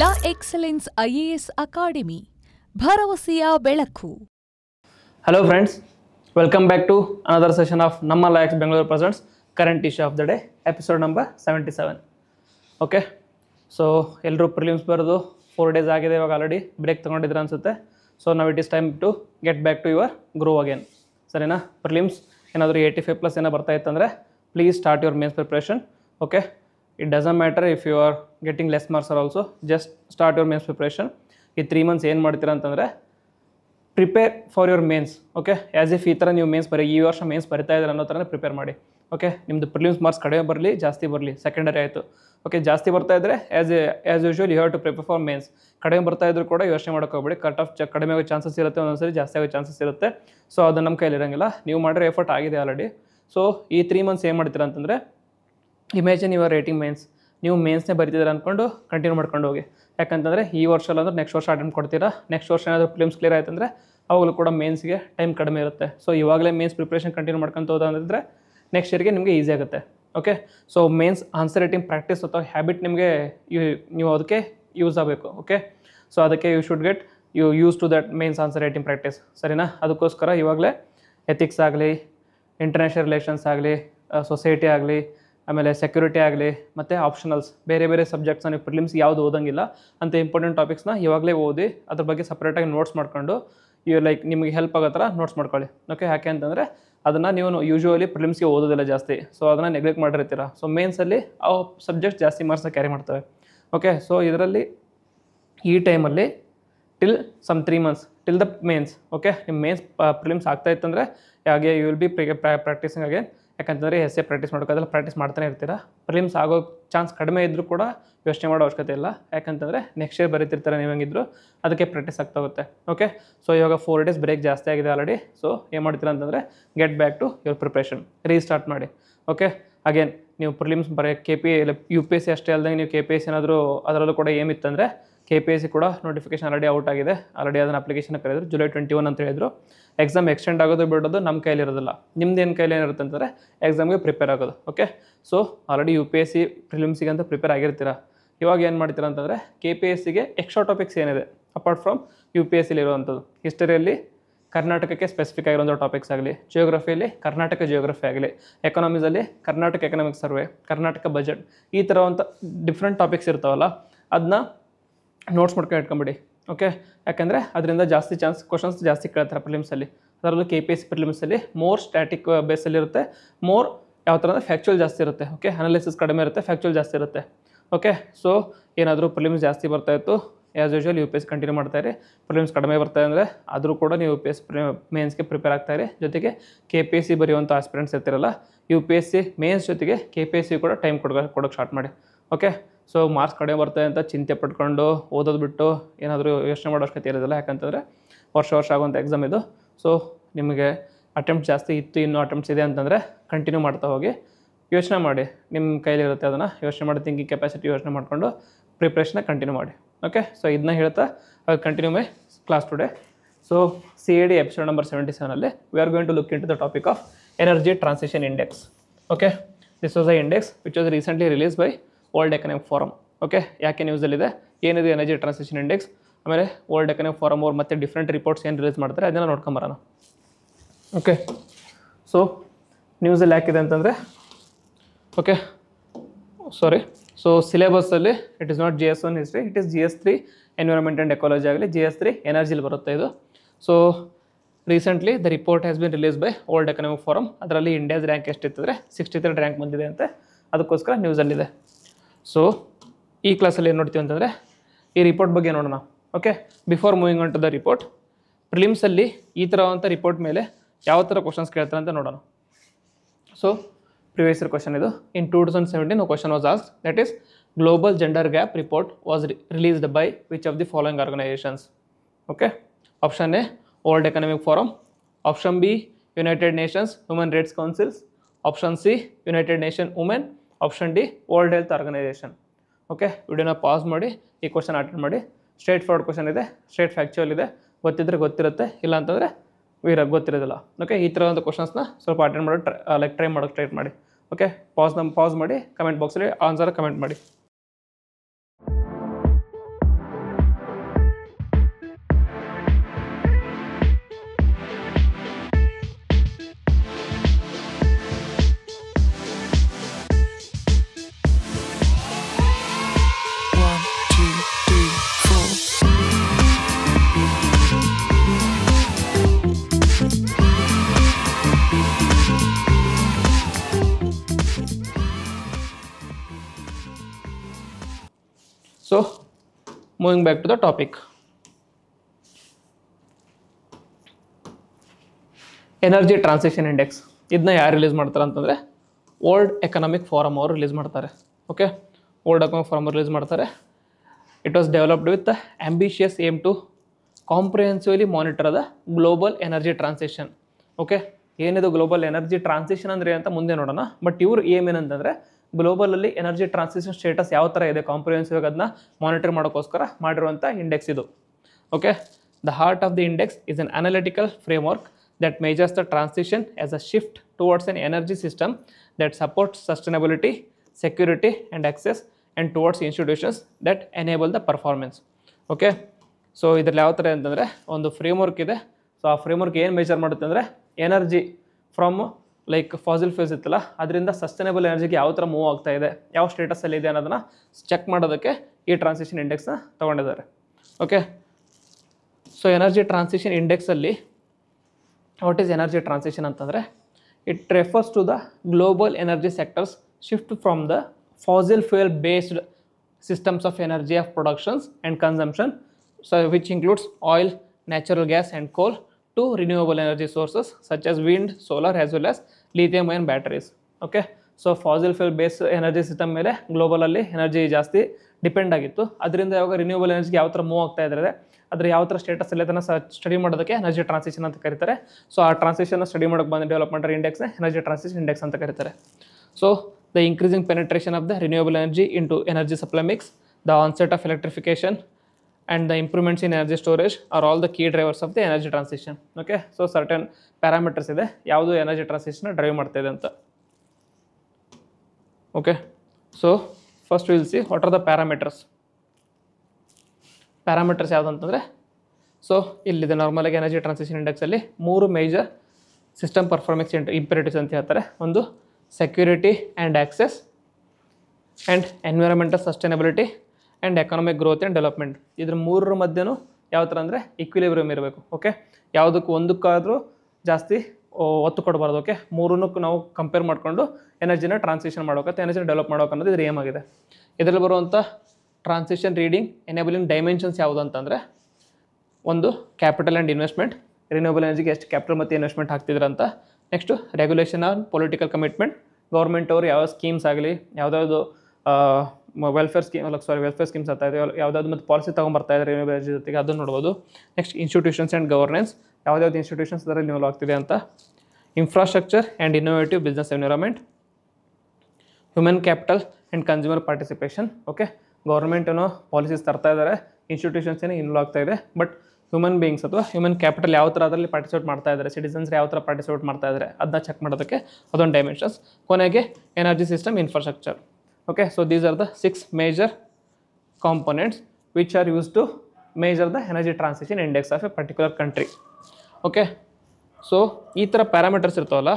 ಲಾ excellence IAS academy ಭರವಸೆಯ ಬೆಳಕು hello friends welcome back to another session of ನಮ್ಮ law X Bengaluru presents current issue of the day episode number seventy seven okay so ಎಲ್ಲರೂ prelims ಬರೋದು four days ಆಗಿದೆ ಇವಾಗ already break ತೊಗೊಂಡಿದ್ರೆ ಅನಿಸುತ್ತೆ so ನಾವು it is time to get back to your groove again ಸರಿನಾ prelims ಏನಾದರೂ eighty five plus ಏನೋ ಬರ್ತಾ ಇತ್ತಂದರೆ please start your mains preparation okay it doesn't matter if you are getting less marks or also just start your mains preparation ಈ three months ಏನು ಮಾಡ್ತೀರಾ ಅಂತಂದರೆ prepare for your mains okay as if ಈ ಥರ ನೀವು mains ಬರೀ ಈ ವರ್ಷ ಮೇನ್ಸ್ ಬರಿತಾ ಇದ್ದಾರೆ ಅನ್ನೋ ಥರನೇ ಪ್ರಿಪೇರ್ ಮಾಡಿ ಓಕೆ ನಿಮ್ಮದು ಪ್ರಿಲಿಮ್ಸ್ ಮಾರ್ಕ್ಸ್ ಕಡಿಮೆ ಬರಲಿ ಜಾಸ್ತಿ ಬರಲಿ ಸೆಕೆಂಡರಿ ಆಯಿತು ಓಕೆ ಜಾಸ್ತಿ ಬರ್ತಾ ಇದ್ದರೆ as as usual you have to prepare for mains ಕಡಿಮೆ ಬರ್ತಾ ಇದ್ದರೂ ಕೂಡ ಯೋಚನೆ ಹೋಗ್ಬೇಡಿ ಕಟ್ ಆಫ್ ಕಡಿಮೆ ಆಗೋ ಚಾನ್ಸಸ್ ಇರುತ್ತೆ ಒಂದೊಂದ್ಸರಿ ಜಾಸ್ತಿ ಆಗೋ ಚಾನ್ಸಸ್ ಇರುತ್ತೆ ಸೊ ಅದು ನಮ್ಮ ಕೈಲಿರೋಂಗಿಲ್ಲ ನೀವು ಮಾಡಿರೋ ಎಫರ್ಟ್ ಆಗಿದೆ ಆಲ್ರೆಡಿ ಸೊ ಈ ತ್ರೀ ಮಂತ್ಸ್ ಏನು ಮಾಡ್ತೀರಾ ಅಂತಂದರೆ ಇಮ್ಯಾಜಿನ್ ಯುವರ್ ರೇಟಿಂಗ್ ಮೇನ್ಸ್ ನೀವು ಮೇನ್ಸ್ನೇ ಬರೀತಿದ್ದೀರ ಅಂದ್ಕೊಂಡು ಕಂಟಿನ್ಯೂ ಮಾಡ್ಕೊಂಡು ಹೋಗಿ ಯಾಕಂತಂದರೆ ಈ ವರ್ಷ ಅಂದರೆ ನೆಕ್ಸ್ಟ್ ವರ್ಷ ಅಟೆಂಡ್ ಕೊಡ್ತೀರಾ ನೆಕ್ಸ್ಟ್ ವರ್ಷ ಏನಾದರೂ ಫಿಲಿಮ್ಸ್ ಕ್ಲಿಯರ್ ಆಯ್ತು ಅಂದರೆ ಅವಾಗಲೂ ಕೂಡ ಮೇನ್ಸ್ಗೆ ಟೈಮ್ ಕಡಿಮೆ ಇರುತ್ತೆ ಸೊ ಇವಾಗಲೇ ಮೇನ್ಸ್ ಪ್ರಿಪ್ರೇಷನ್ ಕಂಟಿನ್ಯೂ ಮಾಡ್ಕೊಂತ ಹೋದಂದ್ರೆ ನೆಕ್ಸ್ಟ್ ಇಯರ್ಗೆ ನಿಮಗೆ ಈಸಿ ಆಗುತ್ತೆ okay so mains answer writing practice ಅಥವಾ ಹ್ಯಾಬಿಟ್ ನಿಮಗೆ ನೀವು ಅದಕ್ಕೆ ಯೂಸ್ ಆಗಬೇಕು ಓಕೆ ಸೊ ಅದಕ್ಕೆ you should get you used to that mains answer writing practice ಸರಿನಾ ಅದಕ್ಕೋಸ್ಕರ ಇವಾಗಲೇ ಎಥಿಕ್ಸ್ ಆಗಲಿ ಇಂಟರ್ನ್ಯಾಷನಲ್ ರಿಲೇಷನ್ಸ್ ಆಗಲಿ ಸೊಸೈಟಿ ಆಗಲಿ ಆಮೇಲೆ ಸೆಕ್ಯೂರಿಟಿ ಆಗಲಿ ಮತ್ತು ಆಪ್ಷನಲ್ಸ್ ಬೇರೆ ಬೇರೆ ಸಬ್ಜೆಕ್ಟ್ಸ್ ನೀವು ಪ್ರಿಲಿಮ್ಸ್ ಯಾವುದು ಓದಂಗಿಲ್ಲ ಅಂತ ಇಂಪಾರ್ಟೆಂಟ್ ಟಾಪಿಕ್ಸ್ನ ಇವಾಗಲೇ ಓದಿ ಅದ್ರ ಬಗ್ಗೆ ಸಪ್ರೇಟಾಗಿ ನೋಟ್ಸ್ ಮಾಡ್ಕೊಂಡು ಇವು ಲೈಕ್ ನಿಮಗೆ ಹೆಲ್ಪ್ ಆಗೋ ಥರ ನೋಟ್ಸ್ ಮಾಡ್ಕೊಳ್ಳಿ ಓಕೆ ಯಾಕೆ ಅಂತಂದರೆ ಅದನ್ನು ನೀವು ಯೂಶ್ವಲಿ ಪ್ರಿಲಿಮ್ಸ್ಗೆ ಓದೋದಿಲ್ಲ ಜಾಸ್ತಿ ಸೊ ಅದನ್ನು ನೆಗ್ಲೆಕ್ಟ್ ಮಾಡಿರ್ತೀರ ಸೊ ಮೇನ್ಸಲ್ಲಿ ಆ ಸಬ್ಜೆಕ್ಟ್ ಜಾಸ್ತಿ ಮಾರ್ಕ್ಸ್ನ ಕ್ಯಾರಿ ಮಾಡ್ತವೆ ಓಕೆ ಸೊ ಇದರಲ್ಲಿ ಈ ಟೈಮಲ್ಲಿ till some three months till the mains okay ನಿಮ್ಮ ಮೇನ್ಸ್ ಪ್ರಿಲಿಮ್ಸ್ ಆಗ್ತಾ ಇತ್ತಂದರೆ ಹಾಗೆ you will be practising again ಯಾಕಂತಂದರೆ ಎಸ್ ಎ ಪ್ರಾಕ್ಟೀಸ್ ಮಾಡೋಕ್ಕಾಗಲ್ಲ ಪ್ರಾಕ್ಟೀಸ್ ಮಾಡ್ತಾನೆ ಇರ್ತೀರ ಪ್ರಿಲಿಮ್ಸ್ ಆಗೋ ಚಾನ್ಸ್ ಕಡಿಮೆ ಇದ್ದರೂ ಕೂಡ ಯೋಚನೆ ಮಾಡೋ ಅವಶ್ಯಕತೆ ಇಲ್ಲ ಯಾಕಂತಂದರೆ ನೆಕ್ಸ್ಟ್ ಇಯರ್ ಬರೀತಿರ್ತಾರೆ ನೀವು ಹೆಂಗಿದ್ರು ಅದಕ್ಕೆ ಪ್ರಾಕ್ಟೀಸ್ ಆಗ್ತಾ ಹೋಗುತ್ತೆ ಓಕೆ ಸೊ ಇವಾಗ ಫೋರ್ ಡೇಸ್ ಬ್ರೇಕ್ ಜಾಸ್ತಿ ಆಗಿದೆ ಆಲ್ರೆಡಿ ಸೊ ಏನು ಮಾಡ್ತೀರಾ ಅಂತಂದರೆ get back to your preparation restart ಮಾಡಿ ಓಕೆ ಅಗೇನ್ ನೀವು ಪ್ರಿಲಿಮ್ಸ್ ಬರೀ K P U P S C ಅಷ್ಟೇ ಅಲ್ಲದೆ ನೀವು ಕೆ ಪಿ ಎಸ್ ಏನಾದರೂ ಅದರಲ್ಲೂ ಕೂಡ ಏಮಿತ್ತಂದರೆ ಕೆ ಪಿ ಎಸ್ ಸಿ ಕೂಡ ನೋಟಿಫಿಕೇಶನ್ ಆಲ್ರೆಡಿ ಔಟ್ ಆಗಿದೆ ಆಲ್ರೆಡಿ ಅದನ್ನು ಅಪ್ಲಿಕೇಶನ್ ಕರೆದ್ರು ಜುಲೈ ಟ್ವೆಂಟಿ ಒನ್ ಅಂತ ಹೇಳಿದ್ರು ಎಕ್ಸಾಮ್ ಎಕ್ಸ್ಟೆಂಡ್ ಆಗೋದು ಬಿಡೋದು ನಮ್ಮ ಇರೋದಿಲ್ಲ ನಿಮ್ದು ಏನು ಕೈಲಿ ಏನಿರುತ್ತೆ ಅಂತಂದರೆ ಎಕ್ಸಾಮ್ಗೆ ಪ್ರಿಪೇರ್ ಆಗೋದು okay so already U P S C ಫಿಲಿಮ್ಸಿಗೆ ಅಂತ ಪ್ರಿಪೇರ್ ಆಗಿರ್ತೀರ ಇವಾಗ ಏನು ಮಾಡ್ತೀರಾ ಅಂತಂದರೆ ಕೆ ಪಿ ಎಸ್ ಸಿಗೆ ಎಕ್ಸ್ಟ್ರಾ ಟಾಪಿಕ್ಸ್ ಏನಿದೆ apart from U P S ಇರುವಂಥದ್ದು ಹಿಸ್ಟರಿಯಲ್ಲಿ ಕರ್ನಾಟಕಕ್ಕೆ ಸ್ಪೆಸಿಫಿಕ್ ಆಗಿರೋಂಥ ಟಾಪಿಕ್ಸ್ ಆಗಲಿ ಜಿಯೋಗ್ರಫಿಯಲ್ಲಿ ಕರ್ನಾಟಕ ಜಿಯೋಗ್ರಫಿ ಆಗಲಿ ಎಕನಾಮಿಸಲ್ಲಿ Karnataka economic survey Karnataka budget ಈ ಥರವಂಥ ಡಿಫ್ರೆಂಟ್ ಟಾಪಿಕ್ಸ್ ಇರ್ತಾವಲ್ಲ ಅದನ್ನ ನೋಟ್ಸ್ ಮಾಡ್ಕೊಂಡು ಇಟ್ಕೊಂಬಿಡಿ ಓಕೆ ಯಾಕೆಂದರೆ ಅದರಿಂದ ಜಾಸ್ತಿ ಚಾನ್ಸ್ ಕ್ವಶನ್ಸ್ ಜಾಸ್ತಿ ಕೇಳ್ತಾರೆ ಪ್ರಿಲಿಮ್ಸಲ್ಲಿ ಅದರಲ್ಲೂ ಕೆ ಪಿ ಎಸ್ ಪ್ರಿಲಿಮ್ಸಲ್ಲಿ ಮೋರ್ ಸ್ಟ್ಯಾಟಿಕ್ ಬೇಸಲ್ಲಿರುತ್ತೆ ಮೋರ್ ಯಾವ ಥರ ಅಂದರೆ ಫ್ಯಾಕ್ಚುಯಲ್ ಜಾಸ್ತಿ ಇರುತ್ತೆ ಓಕೆ ಅನಾಲಿಸಿಸ್ ಕಡಿಮೆ ಇರುತ್ತೆ ಫ್ಯಾಕ್ಚುಯಲ್ ಜಾಸ್ತಿ ಇರುತ್ತೆ ಓಕೆ ಸೊ ಏನಾದರೂ ಪ್ರಿಲಿಮ್ಸ್ ಜಾಸ್ತಿ ಬರ್ತಾಯಿತ್ತು as usual U P S continue ಮಾಡ್ತಾಯಿರಿ ಪ್ರಿಲಿಮ್ಸ್ ಕಡಿಮೆ ಬರ್ತಾಯಿದೆ ಅಂದರೆ ಆದರೂ ಕೂಡ ನೀವು ಯು ಪಿ ಎಸ್ ಮೇನ್ಸ್ಗೆ ಪ್ರಿಪೇರ್ ಆಗ್ತಾಯಿರಿ ಜೊತೆಗೆ ಕೆ ಪಿ ಎಸ್ ಸಿ ಬರೆಯುವಂಥ ಆಸ್ಪಿರೆಂಟ್ಸ್ ಇರ್ತಿರಲ್ಲ U P S C mains ಜೊತೆಗೆ ಕೆ ಪಿ ಎಸ್ ಸಿ ಕೂಡ ಟೈಮ್ ಕೊಡೋಕೆ ಕೊಡೋಕ್ಕೆ ಸ್ಟಾರ್ಟ್ ಮಾಡಿ ಓಕೆ ಸೊ ಮಾರ್ಕ್ಸ್ ಕಡೆ ಬರ್ತದೆ ಅಂತ ಚಿಂತೆ ಪಟ್ಕೊಂಡು ಓದೋದು ಬಿಟ್ಟು ಏನಾದರೂ ಯೋಚನೆ ಮಾಡೋ ಅವಶ್ಯಕತೆ ಇರೋದಿಲ್ಲ ಯಾಕಂತಂದರೆ ವರ್ಷ ವರ್ಷ ಆಗುವಂಥ ಎಕ್ಸಾಮ್ ಇದು ಸೊ ನಿಮಗೆ ಅಟೆಂಪ್ಟ್ ಜಾಸ್ತಿ ಇತ್ತು ಇನ್ನೂ ಅಟೆಂಪ್ಟ್ಸ್ ಇದೆ ಅಂತಂದರೆ ಕಂಟಿನ್ಯೂ ಮಾಡ್ತಾ ಹೋಗಿ ಯೋಚನೆ ಮಾಡಿ ನಿಮ್ಮ ಕೈಲಿರುತ್ತೆ ಅದನ್ನು ಯೋಚನೆ ಮಾಡಿ ಥಿಂಕಿಂಗ್ ಕೆಪಾಸಿಟಿ ಯೋಚನೆ ಮಾಡಿಕೊಂಡು ಪ್ರಿಪ್ರೇಷನ್ನ ಕಂಟಿನ್ಯೂ ಮಾಡಿ ಓಕೆ ಸೊ ಇದನ್ನ ಹೇಳ್ತಾ ಅದು continue my class today so C A D episode number seventy ಸೆವೆನಲ್ಲಿ we are going to look into the topic of energy transition index okay this was a index which was recently release by world economic forum okay ಯಾಕೆ ನ್ಯೂಸಲ್ಲಿದೆ ಏನಿದೆ energy transmission index ಆಮೇಲೆ world economic forum ಅವ್ರು ಮತ್ತೆ different reports ಏನು release ಮಾಡ್ತಾರೆ ಅದನ್ನು ನೋಡ್ಕೊಂಬರೋಣ ಓಕೆ ಸೊ ನ್ಯೂಸಲ್ಲಿ ಯಾಕಿದೆ ಅಂತಂದರೆ ಓಕೆ ಸಾರಿ ಸೊ ಸಿಲೆಬಸ್ಸಲ್ಲಿ it is not G S one history it is G S three environment and ecology ಆಗಲಿ ಜಿ ಎಸ್ ತ್ರೀ ಎನರ್ಜಿಲಿ ಬರುತ್ತೆ ಇದು so recently the report has been release by world economic forum ಅದರಲ್ಲಿ India's rank ಎಷ್ಟಿತ್ತು sixty three rank ಬಂದಿದೆ ಅಂತೆ ಅದಕ್ಕೋಸ್ಕರ ನ್ಯೂಸಲ್ಲಿದೆ so ಈ ಕ್ಲಾಸಲ್ಲಿ ಏನು ನೋಡ್ತೀವಿ ಅಂತಂದರೆ ಈ ರಿಪೋರ್ಟ್ ಬಗ್ಗೆ ನೋಡೋಣ okay before moving on to the report ಪ್ರಿಲಿಮ್ಸಲ್ಲಿ ಈ ಥರವಂಥ ರಿಪೋರ್ಟ್ ಮೇಲೆ ಯಾವ ಥರ ಕ್ವಶನ್ಸ್ ಕೇಳ್ತಾರೆ ಅಂತ ನೋಡೋಣ ಸೊ ಪ್ರಿವಿಯಸ್ ಇಯರ್ ಕ್ವಶನ್ ಇದು in two thousand seventeen question was as that is global gender gap report was released by which of the following organisations okay option A world economic forum option B united nations human rights councils option C united nations women option D world health organisation okay ವಿಡಿಯೋನ pass ಮಾಡಿ ಈ question attend ಮಾಡಿ straight forward question ಇದೆ straight factual ಇದೆ ಗೊತ್ತಿದ್ರೆ ಗೊತ್ತಿರುತ್ತೆ ಇಲ್ಲ ಅಂತಂದರೆ ವೀರ ಗೊತ್ತಿರೋದಿಲ್ಲ ಓಕೆ ಈ ಥರ ಒಂದು ಕ್ವಶನ್ಸ್ನ ಸ್ವಲ್ಪ ಅಟೆಂಡ್ ಮಾಡೋ ಲೈಕ್ ಟ್ರೈ ಮಾಡೋಕ್ಕೆ ಟ್ರೈ ಮಾಡಿ ಓಕೆ ಪಾಸ್ ನಮ್ಮ ಪಾಸ್ ಮಾಡಿ ಕಮೆಂಟ್ ಬಾಕ್ಸಲ್ಲಿ ಆನ್ಸರ್ ಕಮೆಂಟ್ ಮಾಡಿ moving back to the topic energy transition index ಇದನ್ನ ಯಾರು ರಿಲೀಸ್ ಮಾಡ್ತಾರೆ ಅಂತಂದರೆ ವರ್ಲ್ಡ್ ಎಕನಾಮಿಕ್ ಫಾರಮ್ ಅವರು ರಿಲೀಸ್ ಮಾಡ್ತಾರೆ okay world economic forum release ಮಾಡ್ತಾರೆ it was developed with ambitious aim to comprehensively monitor the global energy transition okay ಏನಿದು global energy transition ಅಂದ್ರೆ ಅಂತ ಮುಂದೆ ನೋಡೋಣ ಬಟ್ ಇವ್ರ ಏಮ್ ಏನಂತಂದರೆ ಗ್ಲೋಬಲಲ್ಲಿ ಎನರ್ಜಿ ಟ್ರಾನ್ಸಿಷನ್ ಸ್ಟೇಟಸ್ ಯಾವ ಥರ ಇದೆ ಕಾಂಪ್ರಿಹೆನ್ಸಿವ್ ಅದನ್ನ ಮಾನಿಟರ್ ಮಾಡೋಕ್ಕೋಸ್ಕರ ಮಾಡಿರುವಂಥ ಇಂಡೆಕ್ಸ್ ಇದು okay the heart of the index is an analytical work that measures the transition as a shift towards an energy system that supports sustainability security and access and towards institutions that enable the performance okay so ಇದರಲ್ಲಿ ಯಾವ ಥರ ಅಂತಂದರೆ ಒಂದು framework ಇದೆ so ಆ framework ಏನು measure ಮಾಡುತ್ತೆ ಅಂದರೆ energy from like fossil fuels ಇತ್ತಲ್ಲ ಅದರಿಂದ ಸಸ್ಟೈನಬಲ್ ಎನರ್ಜಿಗೆ ಯಾವ ಥರ ಮೂವ್ ಆಗ್ತಾ ಇದೆ ಯಾವ ಸ್ಟೇಟಸಲ್ಲಿ ಇದೆ ಅನ್ನೋದನ್ನು ಚೆಕ್ ಮಾಡೋದಕ್ಕೆ ಈ ಟ್ರಾನ್ಸಿಷನ್ ಇಂಡೆಕ್ಸ್ನ ತೊಗೊಂಡಿದ್ದಾರೆ ಓಕೆ ಸೊ ಎನರ್ಜಿ ಟ್ರಾನ್ಸಿಷನ್ ಇಂಡೆಕ್ಸಲ್ಲಿ ವಾಟ್ ಈಸ್ ಎನರ್ಜಿ ಟ್ರಾನ್ಸಿಷನ್ ಅಂತಂದರೆ it refers to the global energy sectors shift from the fossil fuel based systems of energy of productions and consumption so which includes oil natural gas and coal to renewable energy sources such as wind solar as well as lithium ion batteries okay so fossil fuel base energy system ಮೇಲೆ ಗ್ಲೋಬಲಲ್ಲಿ energy ಜಾಸ್ತಿ depend ಆಗಿತ್ತು ಅದರಿಂದ ಯಾವಾಗ renewal ಎನರ್ಜಿಗೆ ಯಾವ ಥರ move ಆಗ್ತಾ ಇದ್ದಾರೆ ಅದ್ರ ಯಾವ ಥರ ಸ್ಟೇಟಸ್ ಎಲ್ಲ ತನ್ನ ಸ್ಟಡಿ ಮಾಡೋದಕ್ಕೆ ಎನರ್ಜಿ ಟ್ರಾನ್ಸಿಷನ್ ಅಂತ ಕರೀತಾರೆ ಸೊ ಆ ಟ್ರಾನ್ಸಿಷನ್ನ ಸ್ಟಡಿ ಮಾಡೋಕ್ಕೆ ಬಂದ ಡೆವಲಪ್ಮೆಂಟರ್ ಇಂಡೆಕ್ಸ್ ಎನರ್ಜಿ ಟ್ರಾನ್ಸಿಷನ್ ಇಂಡೆಕ್ಸ್ ಅಂತ ಕರೀತಾರೆ so the increasing penetration of the renewable energy into energy supply mix the onset of electrification and the improvements in energy storage are all the key drivers of energy energy okay so certain certain ಇದೆ ಯಾವುದು energy transition drive ಮಾಡ್ತಾ ಅಂತ okay so first will see what are the parameters parameters ಯಾವುದು ಅಂತಂದರೆ so ಇಲ್ಲಿದೆ ನಾರ್ಮಲಾಗಿ energy transition ಇಂಡೆಕ್ಸಲ್ಲಿ ಮೂರು major system performance ಇಂಟ್ ಇಂಪರೇಟಿವ್ಸ್ ಅಂತ ಹೇಳ್ತಾರೆ ಒಂದು security and access and environmental sustainability and economic growth and development ಇದ್ರ ಮೂರರ ಮಧ್ಯೆನೂ ಯಾವ ಥರ ಅಂದರೆ ಇಕ್ವಿಲಿಬ್ರಿಯಮ್ ಇರಬೇಕು ಓಕೆ ಯಾವುದಕ್ಕೂ ಒಂದಕ್ಕಾದರೂ ಜಾಸ್ತಿ ಒತ್ತು ಕೊಡಬಾರ್ದು ಓಕೆ ಮೂರನ್ನು ನಾವು ಕಂಪೇರ್ ಮಾಡಿಕೊಂಡು ಎನರ್ಜಿನ ಟ್ರಾನ್ಸಿಷನ್ ಮಾಡೋಕೆ ಎನರ್ಜಿನ ಡೆವಲಪ್ ಮಾಡೋಕೆ ಅನ್ನೋದು ಇದ್ರ ಏಮ್ ಆಗಿದೆ ಇದರಲ್ಲಿ ಬರುವಂಥ ಟ್ರಾನ್ಸಿಷನ್ ರೀಡಿಂಗ್ ಎನೇಬಲಿಂಗ್ ಡೈಮೆನ್ಷನ್ಸ್ ಯಾವುದು ಅಂತಂದರೆ ಒಂದು ಕ್ಯಾಪಿಟಲ್ ಆ್ಯಂಡ್ ಇನ್ವೆಸ್ಟ್ಮೆಂಟ್ ರಿನ್ಯೂಬಲ್ ಎನರ್ಜಿಗೆ ಎಷ್ಟು ಕ್ಯಾಪಿಟಲ್ ಮತ್ತು ಇನ್ವೆಸ್ಟ್ಮೆಂಟ್ ಹಾಕ್ತಿದ್ರಂತ next regulation and political commitment government ಅವರು ಯಾವ ಸ್ಕೀಮ್ಸ್ ಆಗಲಿ ಯಾವುದಾದ್ರು ವೆಲ್ಫೇರ್ ಸ್ಕೀಮ್ ಅಲ್ಲ ಸಾರಿ ವೆಲ್ಫೇರ್ ಸ್ಕೀಮ್ಸ್ ಅಂತ ಇದೆ ಯಾವುದಾದ್ರು ಮತ್ತು ಪಾಲಿಸಿ ತೊಗೊಂಬರ್ತಾ ಇದ್ದಾರೆ ಯೂನಿವರ್ಸಿಟಿ ಜೊತೆಗೆ ಅದನ್ನು ನೋಡ್ಬೋದು ನೆಕ್ಸ್ಟ್ ಇನ್ಸ್ಟಿಟ್ಯೂಷನ್ಸ್ ಆ್ಯಂಡ್ ಗವರ್ನೆನ್ಸ್ ಯಾವ್ದಾವ್ದು ಇನ್ಸ್ಟಿಟ್ಯೂಷನ್ಸ್ ಅದರಲ್ಲಿ ಇನ್ವಾಲ್ವ್ ಆಗ್ತಿದೆ ಅಂತ infrastructure and innovative business environment human capital and consumer participation okay government ಏನೋ ಪಾಲಿಸೀಸ್ ತರ್ತಾ ಇದ್ದಾರೆ ಇನ್ಸ್ಟಿಟ್ಯೂಷನ್ಸ್ ಏನೋ ಇನ್ವಾಲ್ವ್ ಆಗ್ತಾ ಇದೆ ಬಟ್ ಹ್ಯೂಮನ್ ಬೀಯಿಂಗ್ಸ್ ಅಥವಾ ಹ್ಯೂಮನ್ ಕ್ಯಾಪಿಟಲ್ ಯಾವ ಥರ ಅದರಲ್ಲಿ ಪಾರ್ಟಿಸಿಪೇಟ್ ಮಾಡ್ತಾ ಇದ್ದಾರೆ ಸಿಟಿಸನ್ಸ್ ಯಾವ ಥರ ಪಾರ್ಟಿಸಿಪೇಟ್ ಮಾಡ್ತಾ ಇದ್ದಾರೆ ಅದನ್ನ ಚೆಕ್ ಮಾಡೋದಕ್ಕೆ ಅದೊಂದು ಡೈಮೆನ್ಷನ್ಸ್ ಕೊನೆಗೆ energy system infrastructure okay so these are the six major components which are used to measure the energy transition index of a particular country okay so ಈ ಥರ ಪ್ಯಾರಾಮೀಟರ್ಸ್ ಇರ್ತಾವಲ್ಲ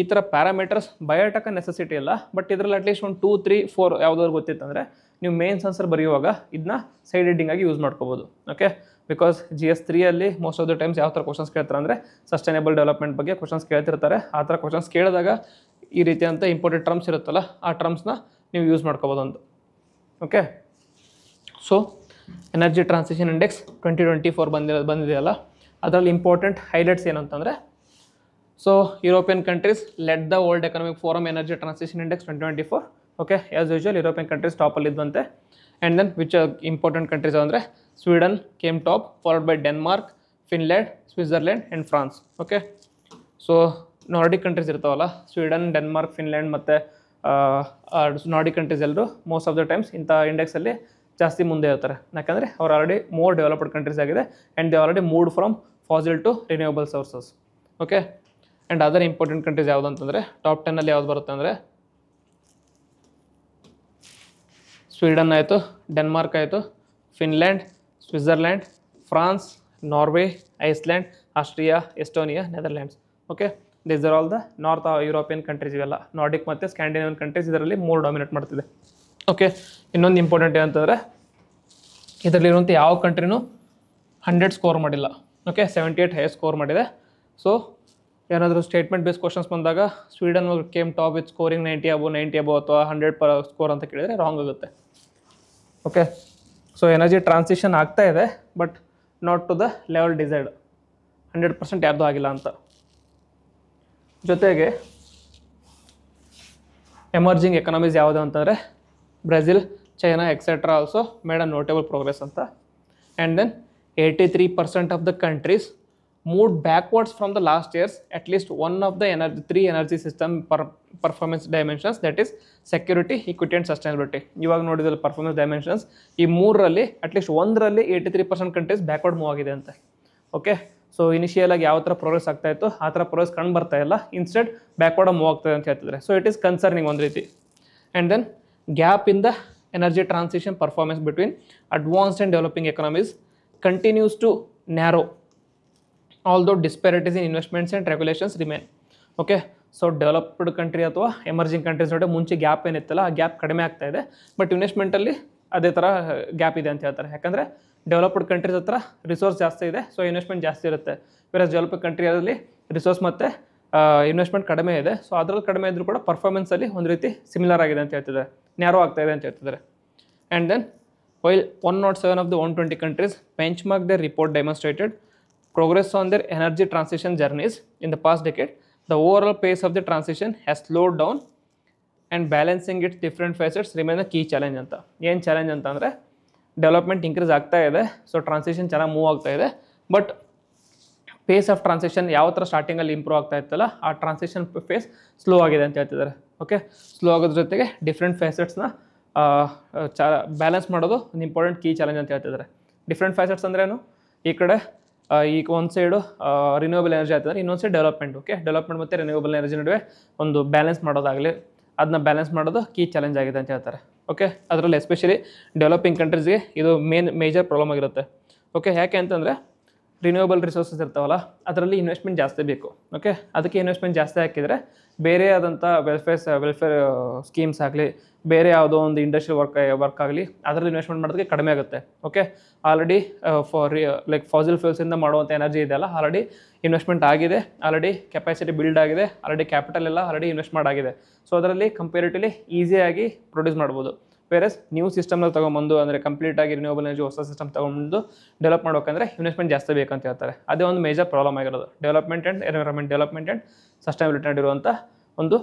ಈ ಥರ ಪ್ಯಾರಾಮೀಟರ್ಸ್ ಬಯೋಟೆಕ್ ನೆಸೆಸಿಟಿ ಇಲ್ಲ ಬಟ್ ಇದರಲ್ಲಿ at least ಒಂದು two three four ಯಾವುದಾದ್ರು ಗೊತ್ತಿತ್ತಂದರೆ ನೀವು ಮೇನ್ಸ್ ಆನ್ಸರ್ ಬರೆಯುವಾಗ ಇದನ್ನ ಸೈಡ್ ಹೆಡ್ಡಿಂಗ್ ಆಗಿ ಯೂಸ್ ಮಾಡ್ಕೋಬೋದು ಓಕೆ ಬಿಕಾಸ್ ಜಿ ಎಸ್ ತ್ರೀಯಲ್ಲಿ ಮೋಸ್ಟ್ ಆಫ್ ದ ಟೈಮ್ಸ್ ಯಾವ ಥರ ಕ್ವಶನ್ಸ್ ಕೇಳ್ತಾರೆ ಅಂದರೆ ಸಸ್ಟೈನೇಬಲ್ ಡೆವಲಪ್ಮೆಂಟ್ ಬಗ್ಗೆ ಕ್ವಶನ್ಸ್ ಕೇಳ್ತಿರ್ತಾರೆ ಆ ಥರ ಕ್ವಶನ್ಸ್ ಕೇಳಿದಾಗ ಈ ರೀತಿಯಾದಂಥ ಇಂಪಾರ್ಟೆಂಟ್ ಟರ್ಮ್ಸ್ ಇರುತ್ತಲ್ಲ ಆ ಟ್ರಮ್ಸ್ನ ನೀವು ಯೂಸ್ ಮಾಡ್ಕೋಬೋದು ಒಂದು okay so energy transition index twenty twenty four ಬಂದಿರೋ ಬಂದಿದೆಯಲ್ಲ ಅದರಲ್ಲಿ ಇಂಪಾರ್ಟೆಂಟ್ ಹೈಲೈಟ್ಸ್ ಏನು ಅಂತಂದರೆ so European countries led the world economic forum energy transition index twenty twenty four okay as usual European countries ಟಾಪಲ್ಲಿ ಇದ್ದಂತೆ and then which important countries ಅಂದರೆ Sweden came top followed by Denmark Finland Switzerland and France okay so Nordic countries ಇರ್ತಾವಲ್ಲ Sweden Denmark Finland ಮತ್ತು Nordic countries ಎಲ್ಲರೂ most of the times ಇಂಥ ಇಂಡೆಕ್ಸಲ್ಲಿ ಜಾಸ್ತಿ ಮುಂದೆ ಇರ್ತಾರೆ ಯಾಕಂದರೆ ಅವ್ರು ಆಲ್ರೆಡಿ ಮೋರ್ ಡೆವಲಪ್ಡ್ ಕಂಟ್ರೀಸ್ ಆಗಿದೆ and they already moved from fossil to renewable sources okay and other important countries ಯಾವುದು ಅಂತಂದರೆ ಟಾಪ್ ಟೆನ್ನಲ್ಲಿ ಯಾವ್ದು ಬರುತ್ತೆ ಅಂದರೆ ಸ್ವೀಡನ್ ಆಯಿತು ಡೆನ್ಮಾರ್ಕ್ ಆಯಿತು Finland Switzerland France Norway Iceland Austria Estonia Netherlands okay these are all the north European countries ಇವೆಲ್ಲ Nordic ಮತ್ತು Scandinavian countries ಇದರಲ್ಲಿ ಮೂರು ಡಾಮಿನೇಟ್ ಮಾಡ್ತಿದೆ ಓಕೆ ಇನ್ನೊಂದು ಇಂಪಾರ್ಟೆಂಟ್ ಏನಂತಂದರೆ ಇದರಲ್ಲಿರುವಂಥ ಯಾವ ಕಂಟ್ರಿನೂ ಹಂಡ್ರೆಡ್ ಸ್ಕೋರ್ ಮಾಡಿಲ್ಲ okay seventy eight highest score ಮಾಡಿದೆ ಸೊ ಏನಾದರೂ ಸ್ಟೇಟ್ಮೆಂಟ್ ಬೇಸ್ ಕ್ವಶನ್ಸ್ ಬಂದಾಗ Sweden came top with scoring ninety above ninety above ಅಥವಾ ಹಂಡ್ರೆಡ್ ಪರ್ ಸ್ಕೋರ್ ಅಂತ ಕೇಳಿದರೆ ರಾಂಗ್ ಆಗುತ್ತೆ ಓಕೆ ಸೊ ಎನರ್ಜಿ ಟ್ರಾನ್ಸಿಷನ್ ಆಗ್ತಾ ಇದೆ but not to the level desired hundred percent ಯಾರ್ದು ಆಗಿಲ್ಲ ಅಂತ ಜೊತೆಗೆ ಎಮರ್ಜಿಂಗ್ ಎಕನಾಮೀಸ್ ಯಾವುದು ಅಂತಂದರೆ Brazil China etcetera also made a notable progress ಅಂತ and then eighty three percent of the countries moved backwards from the last years at least one of the energy three energy system per performance dimensions that is security equity and sustainability ಇವಾಗ ನೋಡಿದಲ್ಲಿ performance dimensions ಈ ಮೂರರಲ್ಲಿ at least ಒಂದರಲ್ಲಿ eighty three percent countries backward move ಆಗಿದೆ ಅಂತ okay so initial ಆಗಿ ಯಾವ ಥರ ಪ್ರೋಗ್ರೆಸ್ ಆಗ್ತಾ ಇತ್ತು ಆ ಥರ ಪ್ರೋಗ್ರೆಸ್ ಕಂಡು ಬರ್ತಾ ಇಲ್ಲ ಇನ್ಸ್ಟೆಡ್ ಬ್ಯಾಕ್ವರ್ಡ್ ಮೂವ್ ಆಗ್ತದೆ ಅಂತ ಹೇಳ್ತಿದ್ರೆ ಸೊ ಇಟ್ ಈಸ್ ಕನ್ಸರ್ನಿಂಗ್ ಒಂದು ರೀತಿ and then gap in the energy transition performance between advanced and developing economies continues to narrow although disparities in investments and regulations remain okay so developed country ಅಥವಾ emerging countries ನೋಡಿ ಮುಂಚೆ gap ಏನಿತ್ತಲ್ಲ ಆ gap ಕಡಿಮೆ ಆಗ್ತಾ ಇದೆ but ಇನ್ವೆಸ್ಟ್ಮೆಂಟಲ್ಲಿ ಅದೇ ಥರ gap ಇದೆ ಅಂತ ಹೇಳ್ತಾರೆ ಯಾಕಂದರೆ ಡೆವಲಪ್ಡ್ ಕಂಟ್ರೀಸ್ ಹತ್ರ ರಿಸೋರ್ಸ್ ಜಾಸ್ತಿ ಇದೆ ಸೊ ಇನ್ವೆಸ್ಟ್ಮೆಂಟ್ ಜಾಸ್ತಿ ಇರುತ್ತೆ ಬೇರೆ ಡೆವಲಪ್ಡ್ ಕಂಟ್ರಿಯಲ್ಲಿ ರಿಸೋರ್ಸ್ ಮತ್ತು ಇನ್ವೆಸ್ಟ್ಮೆಂಟ್ ಕಡಿಮೆ ಇದೆ ಸೊ ಅದರಲ್ಲಿ ಕಡಿಮೆ ಇದ್ದರೂ ಕೂಡ ಪರ್ಫಾರ್ಮೆನ್ಸಲ್ಲಿ ಒಂದು ರೀತಿ ಸಿಮಿಲರ್ ಆಗಿದೆ ಅಂತ ಹೇಳ್ತಿದ್ದಾರೆ ನ್ಯಾರೋ ಆಗ್ತಾಯಿದೆ ಅಂತ ಹೇಳ್ತಿದ್ದಾರೆ and then while one not seven of the one twenty countries benchmark the report demonstrated progress on their energy transition journeys in the past decade the overall pace of the transition has slow down and balancing its different facets remain the key challenge ಅಂತ ಏನು challenge ಅಂತಂದರೆ development increase ಆಗ್ತಾ ಇದೆ so transition ಚೆನ್ನಾಗಿ move ಆಗ್ತಾ ಇದೆ but phase of transaction ಯಾವ ಥರ ಸ್ಟಾರ್ಟಿಂಗಲ್ಲಿ ಇಂಪ್ರೂವ್ ಆಗ್ತಾ ಇತ್ತಲ್ಲ ಆ ಟ್ರಾನ್ಸಿಷನ್ ಫೇಸ್ ಸ್ಲೋ ಆಗಿದೆ ಅಂತ ಹೇಳ್ತಿದ್ದಾರೆ ಓಕೆ ಸ್ಲೋ ಆಗೋದ್ರ ಜೊತೆಗೆ ಡಿಫ್ರೆಂಟ್ ಫೇಸೆಟ್ಸ್ನ ಚ ಬ್ಯಾಲೆನ್ಸ್ ಮಾಡೋದು ಒಂದು ಇಂಪಾರ್ಟೆಂಟ್ ಕೀ ಚಾಲೆಂಜ್ ಅಂತ ಹೇಳ್ತಿದ್ದಾರೆ ಡಿಫ್ರೆಂಟ್ ಫೇಸೆಟ್ಸ್ ಅಂದ್ರೇನು ಈ ಕಡೆ ಈಗ ಒಂದು ಸೈಡು ರಿನ್ಯೂವಲ್ ಎನರ್ಜಿ ಆಗ್ತಿದ್ದಾರೆ ಇನ್ನೊಂದು ಸೈಡ್ ಡೆವಲಪ್ಮೆಂಟ್ ಓಕೆ ಡೆವಲಪ್ಮೆಂಟ್ ಮತ್ತು ರಿನ್ಯೂವಲ್ ಎನರ್ಜಿ ನಡುವೆ ಒಂದು ಬ್ಯಾಲೆನ್ಸ್ ಮಾಡೋದಾಗಲಿ ಅದನ್ನ ಬ್ಯಾಲೆನ್ಸ್ ಮಾಡೋದು ಕೀ ಚಾಲೆಂಜ್ ಆಗಿದೆ ಅಂತ ಹೇಳ್ತಾರೆ ಓಕೆ ಅದರಲ್ಲಿ ಎಸ್ಪೆಷಲಿ ಡೆವಲಪಿಂಗ್ ಕಂಟ್ರೀಸ್ಗೆ ಇದು ಮೇನ್ ಮೇಜರ್ ಪ್ರಾಬ್ಲಮ್ ಆಗಿರುತ್ತೆ ಓಕೆ ಯಾಕೆ ಅಂತಂದರೆ ರಿನ್ಯೂವಬಲ್ ರಿಸೋರ್ಸಸ್ ಇರ್ತಾವಲ್ಲ ಅದರಲ್ಲಿ ಇನ್ವೆಸ್ಟ್ಮೆಂಟ್ ಜಾಸ್ತಿ ಬೇಕು ಓಕೆ ಅದಕ್ಕೆ ಇನ್ವೆಸ್ಟ್ಮೆಂಟ್ ಜಾಸ್ತಿ ಹಾಕಿದರೆ ಬೇರೆ ಆದಂಥ ವೆಲ್ಫೇರ್ಸ್ ವೆಲ್ಫೇರ್ ಸ್ಕೀಮ್ಸ್ ಆಗಲಿ ಬೇರೆ ಯಾವುದೋ ಒಂದು ಇಂಡಸ್ಟ್ರಿಯಲ್ ವರ್ಕ್ ವರ್ಕ್ ಆಗಲಿ ಅದರಲ್ಲಿ ಇನ್ವೆಸ್ಟ್ಮೆಂಟ್ ಮಾಡೋದಕ್ಕೆ ಕಡಿಮೆ ಆಗುತ್ತೆ okay already for like fossil ಫ್ಯೂಲ್ಸಿಂದ ಮಾಡುವಂಥ ಎನರ್ಜಿ ಇದೆಯಲ್ಲ ಆಲ್ರೆಡಿ ಇನ್ವೆಸ್ಟ್ಮೆಂಟ್ ಆಗಿದೆ ಆಲ್ರೆಡಿ ಕೆಪಾಸಿಟಿ ಬಿಲ್ಡ್ ಆಗಿದೆ ಆಲ್ರೆಡಿ ಕ್ಯಾಪಿಟಲ್ ಎಲ್ಲ ಆಲ್ರೆಡಿ ಇನ್ವೆಸ್ಟ್ ಮಾಡಾಗಿದೆ ಸೊ ಅದರಲ್ಲಿ ಕಂಪೇರಿಟಿವ್ಲಿ ಈಸಿಯಾಗಿ ಪ್ರೊಡ್ಯೂಸ್ ಮಾಡ್ಬೋದು ವೇರಸ್ ನ್ಯೂ ಸಿಸ್ಟಮ್ನ ತೊಗೊಂಬಂದು ಅಂದರೆ ಕಂಪ್ಲೀಟ್ ಆಗಿ ರಿನ್ಯೂಬಲ್ ಎನರ್ಜಿ ಹೊಸ ಸಿಸ್ಟಮ್ ತೊಗೊಂಡು ಡೆವಲಪ್ ಮಾಡ್ಬೇಕಂದ್ರೆ ಇನ್ವೆಸ್ಟ್ಮೆಂಟ್ ಜಾಸ್ತಿ ಬೇಕಂತ ಹೇಳ್ತಾರೆ ಅದೇ ಒಂದು ಮೇಜರ್ ಪ್ರಾಬ್ಲಮ್ ಆಗಿರೋದು development and environment development and sustainability ಇರುವಂಥ ಒಂದು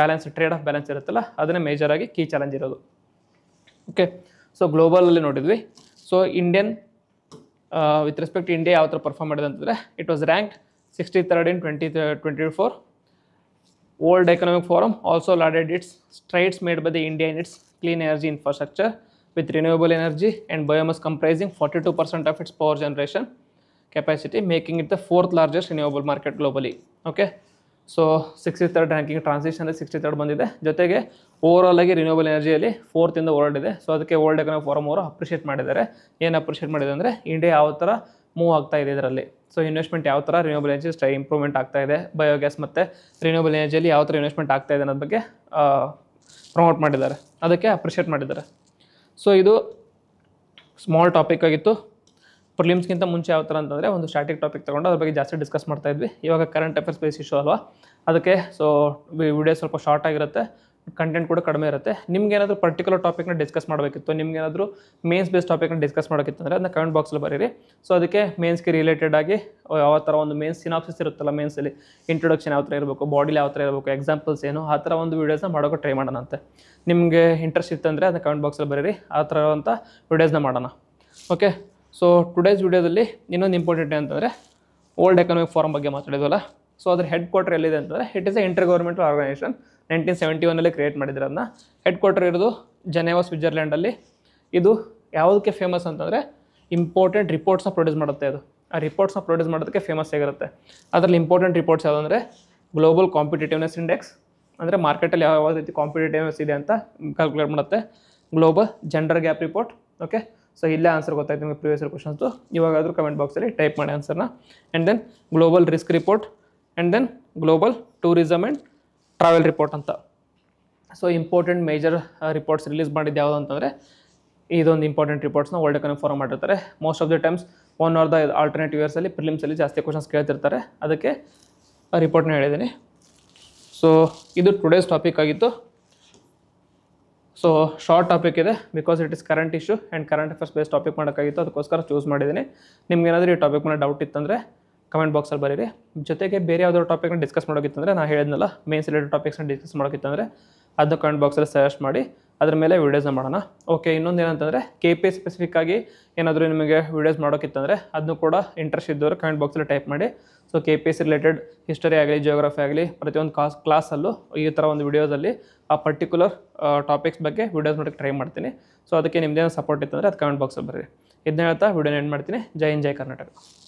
ಬ್ಯಾಲೆನ್ಸ್ ಟ್ರೇಡ್ ಆಫ್ ಬ್ಯಾಲೆನ್ಸ್ ಇರುತ್ತಲ್ಲ ಅದನ್ನೇ ಮೇಜರಾಗಿ ಕೀ ಚಾಲೆಂಜ್ ಇರೋದು ಓಕೆ ಸೊ ಗ್ಲೋಬಲಲ್ಲಿ ನೋಡಿದ್ವಿ so Indian with respect India ಯಾವ ಥರ ಪರ್ಫಾರ್ಮ್ ಮಾಡಿದೆ ಅಂತಂದರೆ it was rank sixty third in twenty twenty four world economic forum also lauded its strides made by the India in its clean energy infrastructure with renewable energy and biomass comprising 42% of its power generation capacity, making it the fourth largest renewable market globally. Okay. So sixty third ranking transition sixty third ಬಂದಿದೆ ಜೊತೆಗೆ overall ಆಗಿ renewable ಎನರ್ಜಿಯಲ್ಲಿ ಫೋರ್ತಿಂದ world ಇದೆ so ಅದಕ್ಕೆ world economic forum ಅವರು appreciate ಮಾಡಿದ್ದಾರೆ ಏನು ಅಪ್ರಿಷಿಯೇಟ್ ಮಾಡಿದೆ ಅಂದರೆ ಇಂಡಿಯಾ ಯಾವ ಥರ ಮೂವ್ ಆಗ್ತಾ ಇದೆ ಇದರಲ್ಲಿ ಸೊ ಇನ್ವೆಸ್ಟ್ಮೆಂಟ್ ಯಾವ ಥರ ರಿನ್ಯೂಬಲ್ ಎನರ್ಜಿ ಸ್ಟೈ ಇಂಪ್ರೂವ್ಮೆಂಟ್ ಆಗ್ತಾ ಇದೆ ಬಯೋಗ್ಯಾಸ್ ಮತ್ತು ರಿನ್ಯೂಬಲ್ ಎನರ್ಜಿಯಲ್ಲಿ ಯಾವ ಥರ ಇನ್ವೆಸ್ಟ್ಮೆಂಟ್ ಆಗ್ತಾ ಇದೆ ಅನ್ನೋದ್ರ ಬಗ್ಗೆ ಪ್ರಮೋಟ್ ಮಾಡಿದ್ದಾರೆ ಅದಕ್ಕೆ ಅಪ್ರಿಷಿಯೇಟ್ ಮಾಡಿದ್ದಾರೆ ಸೊ ಇದು ಸ್ಮಾಲ್ ಟಾಪಿಕ್ ಆಗಿತ್ತು ಪ್ರಿಲಿಮ್ಸ್ಗಿಂತ ಮುಂಚೆ ಯಾವ ಥರ ಅಂತಂದರೆ ಒಂದು ಸ್ಟಾಟಿಕ್ ಟಾಪಿಕ್ ತೊಗೊಂಡು ಅದ್ರ ಬಗ್ಗೆ ಜಾಸ್ತಿ ಡಿಸ್ಕಸ್ ಮಾಡ್ತಾ ಇದ್ವಿ ಇವಾಗ ಕರೆಂಟ್ ಅಫೇರ್ಸ್ ಬೇಸ್ ಇಶ್ಯೂ ಅಲ್ವಾ ಅದಕ್ಕೆ ಸೊ ವಿಡಿಯೋ ಸ್ವಲ್ಪ ಶಾರ್ಟ್ ಆಗಿರುತ್ತೆ ಕಂಟೆಂಟ್ ಕೂಡ ಕಡಿಮೆ ಇರುತ್ತೆ ನಿಮ್ಗೆ ಏನಾದರೂ ಪರ್ಟಿಕ್ಯುಲರ್ ಟಾಪಿಕ್ನ ಡಿಸ್ಕಸ್ ಮಾಡಬೇಕಿತ್ತು ನಿಮ್ಗೆ ಏನಾದರೂ ಮೇನ್ಸ್ ಬೇಸ್ ಟಾಪಿಕ್ನ ಡಿಸ್ಕಸ್ ಮಾಡೋಕ್ಕಿತ್ತು ಅಂದರೆ ಅದನ್ನ ಕಮೆಂಟ್ ಬಾಕ್ಸಲ್ಲಿ ಬರೀರಿ ಸೊ ಅದಕ್ಕೆ ಮೇನ್ಸ್ಗೆ ರಿಲೇಟೆಡ್ ಆಗಿ ಯಾವ ಥರ ಒಂದು ಮೇನ್ಸ್ ಸಿನಾಪ್ಸಿಸ್ ಇರುತ್ತಲ್ಲ ಮೇನ್ಸಲ್ಲಿ ಇಂಟ್ರೊಡಕ್ಷನ್ ಯಾವ ಥರ ಇರಬೇಕು ಬಾಡಿಲಿ ಯಾವ ಥರ ಇರಬೇಕು ಎಕ್ಸಾಂಪಲ್ಸ್ ಏನು ಆ ಥರ ಒಂದು ವೀಡಿಯೋಸ್ನ ಮಾಡೋಕ್ಕೆ ಟ್ರೈ ಮಾಡೋಣ ಅಂತೆ ನಿಮಗೆ ಇಂಟ್ರೆಸ್ಟ್ ಇತ್ತಂದರೆ ಅದನ್ನ ಕಮೆಂಟ್ ಬಾಕ್ಸಲ್ಲಿ ಬರೀರಿ ಆ ಥರ ಅಂತ ವೀಡಿಯೋಸ್ನ ಮಾಡೋಣ ಓಕೆ ಸೊ ಟುಡೇಸ್ ವೀಡಿಯೋದಲ್ಲಿ ಇನ್ನೊಂದು ಇಂಪಾರ್ಟೆಂಟ್ ಏನಂತಂದರೆ ಓಲ್ಡ್ ಎಕನಾಮಿಕ್ ಫಾರಮ್ ಬಗ್ಗೆ ಮಾತಾಡಿದ್ವಲ್ಲ ಸೊ ಅದ್ರ ಹೆಡ್ ಕ್ವಾರ್ಟರ್ ಎಲ್ಲಿದೆ ಅಂತಂದರೆ it is a inter government organisation nineteen seventy ಒನ್ನಲ್ಲಿ ಕ್ರಿಯೇಟ್ ಮಾಡಿದ್ರು ಅದನ್ನ ಹೆಡ್ ಕ್ವಾರ್ಟರ್ ಇರೋದು ಜನೇವಾ ಸ್ವಿಟ್ಜರ್ಲ್ಯಾಂಡಲ್ಲಿ ಇದು ಯಾವುದಕ್ಕೆ ಫೇಮಸ್ ಅಂತಂದರೆ ಇಂಪಾರ್ಟೆಂಟ್ ರಿಪೋರ್ಟ್ಸ್ನ ಪ್ರೊಡ್ಯೂಸ್ ಮಾಡುತ್ತೆ ಅದು ಆ ರಿಪೋರ್ಟ್ಸ್ನ ಪ್ರೊಡ್ಯೂಸ್ ಮಾಡೋದಕ್ಕೆ ಫೇಮಸ್ ಆಗಿರುತ್ತೆ ಅದರಲ್ಲಿ ಇಂಪಾರ್ಟೆಂಟ್ ರಿಪೋರ್ಟ್ಸ್ ಯಾವುದಂದರೆ ಗ್ಲೋಬಲ್ ಕಾಂಪಿಟೇಟಿವ್ನೆಸ್ ಇಂಡೆಕ್ಸ್ ಅಂದರೆ ಮಾರ್ಕೆಟಲ್ಲಿ ಯಾವ ಯಾವ ರೀತಿ ಕಾಂಪಿಟೇಟಿವ್ನೆಸ್ ಇದೆ ಅಂತ ಕ್ಯಾಲ್ಕುಲೇಟ್ ಮಾಡುತ್ತೆ global gender gap report okay so ಇಲ್ಲೇ ಆನ್ಸರ್ ಗೊತ್ತಾಯ್ತು ನಿಮಗೆ ಪ್ರೀವಿಯಸ್ ಕ್ವಶನ್ಸು ಇವಾಗಾದರೂ ಕಮೆಂಟ್ ಬಾಕ್ಸಲ್ಲಿ ಟೈಪ್ ಮಾಡಿ ಆನ್ಸರ್ನ and then global risk report and then global tourism and travel report ಅಂತ so important major reports release ಮಾಡಿದ್ದು ಯಾವುದು ಅಂತಂದರೆ ಇದೊಂದು ಇಂಪಾರ್ಟೆಂಟ್ ರಿಪೋರ್ಟ್ಸ್ನ ವರ್ಲ್ಡ್ ಎಕನಾಮಿಕ್ ಫಾರ್ಮ್ ಮಾಡಿರ್ತಾರೆ most of the times one or the alternative ಇಯರ್ಸಲ್ಲಿ ಪ್ರಿಲಿಮ್ಸಲ್ಲಿ ಜಾಸ್ತಿ ಕ್ವಶನ್ಸ್ ಕೇಳ್ತಿರ್ತಾರೆ ಅದಕ್ಕೆ ರಿಪೋರ್ಟ್ನ ಹೇಳಿದ್ದೀನಿ ಸೊ ಇದು ಟುಡೇಸ್ ಟಾಪಿಕ್ ಆಗಿತ್ತು ಸೊ ಶಾರ್ಟ್ ಟಾಪಿಕ್ ಇದೆ because it is current issue and current affairs base topic ಮಾಡೋಕ್ಕಾಗಿತ್ತು ಅದಕ್ಕೋಸ್ಕರ ಚೂಸ್ ಮಾಡಿದ್ದೀನಿ ನಿಮ್ಗೆ ಏನಾದರೂ ಈ ಟಾಪಿಕ್ ಮೇಲೆ ಡೌಟ್ ಇತ್ತಂದರೆ ಕಮೆಂಟ್ ಬಾಕ್ಸಲ್ಲಿ ಬರೀರಿ ಜೊತೆಗೆ ಬೇರೆ ಯಾವ್ದಾದ್ರು ಟಾಪಿಕ್ನ ಡಿಸ್ಕಸ್ ಮಾಡೋಕ್ಕಿತ್ತಂದರೆ ನಾನು ಹೇಳಿದ್ನಲ್ಲ ಮೇನ್ ರಿಲೇಟೆಡ್ ಟಾಪಿಕ್ಸ್ನ ಡಿಸ್ಕಸ್ ಮಾಡೋಕ್ಕಿತ್ತಂದರೆ ಅದನ್ನು ಕಮೆಂಟ್ ಬಾಕ್ಸಲ್ಲಿ ಸಜೆಸ್ಟ್ ಮಾಡಿ ಅದ್ರ ಮೇಲೆ ವೀಡಿಯೋಸ್ನ ಮಾಡೋಣ ಓಕೆ ಇನ್ನೊಂದು ಏನಂತಂದರೆ ಕೆ ಪಿ ಸ್ಪೆಸಿಫಿಕ್ ಆಗಿ ಏನಾದರೂ ನಿಮಗೆ ವೀಡಿಯೋಸ್ ಮಾಡೋಕ್ಕಿತ್ತಂದರೆ ಅದನ್ನು ಕೂಡ ಇಂಟ್ರೆಸ್ಟ್ ಇದ್ದವರು ಕಮೆಂಟ್ ಬಾಕ್ಸಲ್ಲಿ ಟೈಪ್ ಮಾಡಿ so K P S related history ಆಗಲಿ ಜಿಯೋಗ್ರಫಿ ಆಗಲಿ ಪ್ರತಿಯೊಂದು ಕಾಸ್ ಕ್ಲಾಸಲ್ಲೂ ಈ ಥರ ಒಂದು ವೀಡಿಯೋಸಲ್ಲಿ ಆ ಪರ್ಟಿಕ್ಯುಲರ್ ಟಾಪಿಕ್ಸ್ ಬಗ್ಗೆ ವೀಡಿಯೋಸ್ ಮಾಡೋಕ್ಕೆ ಟ್ರೈ ಮಾಡ್ತೀನಿ ಸೊ ಅದಕ್ಕೆ ನಿಮ್ದೇನು ಸಪೋರ್ಟ್ ಇತ್ತಂದರೆ ಅದು ಕಮೆಂಟ್ ಬಾಕ್ಸಲ್ಲಿ ಬರೀರಿ ಇದನ್ನ ಹೇಳ್ತಾ ವೀಡಿಯೋನ ಎಂಡ್ ಮಾಡ್ತೀನಿ ಜೈ ಇನ್ ಜೈ ಕರ್ನಾಟಕ